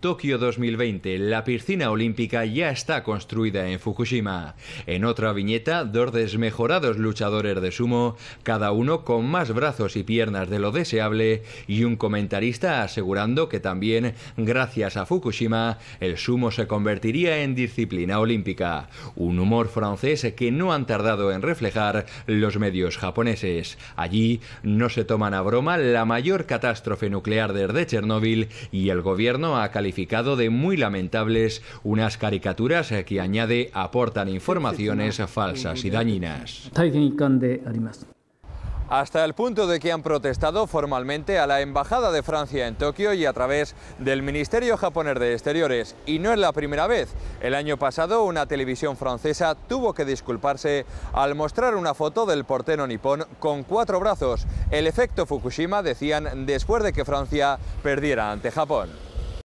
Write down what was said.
Tokio 2020, la piscina olímpica ya está construida en Fukushima. En otra viñeta, dos desmejorados luchadores de sumo, cada uno con más brazos y piernas de lo deseable, y un comentarista asegurando que también, gracias a Fukushima, el sumo se convertiría en disciplina olímpica. Un humor francés que no han tardado en reflejar los medios japoneses. Allí no se toman a broma la mayor catástrofe nuclear desde Chernóbil y el gobierno ha calificado de muy lamentables unas caricaturas eh, que añade aportan informaciones falsas y dañinas. Hasta el punto de que han protestado formalmente a la Embajada de Francia en Tokio y a través del Ministerio japonés de Exteriores. Y no es la primera vez. El año pasado una televisión francesa tuvo que disculparse al mostrar una foto del portero nipón con cuatro brazos. El efecto Fukushima decían después de que Francia perdiera ante Japón.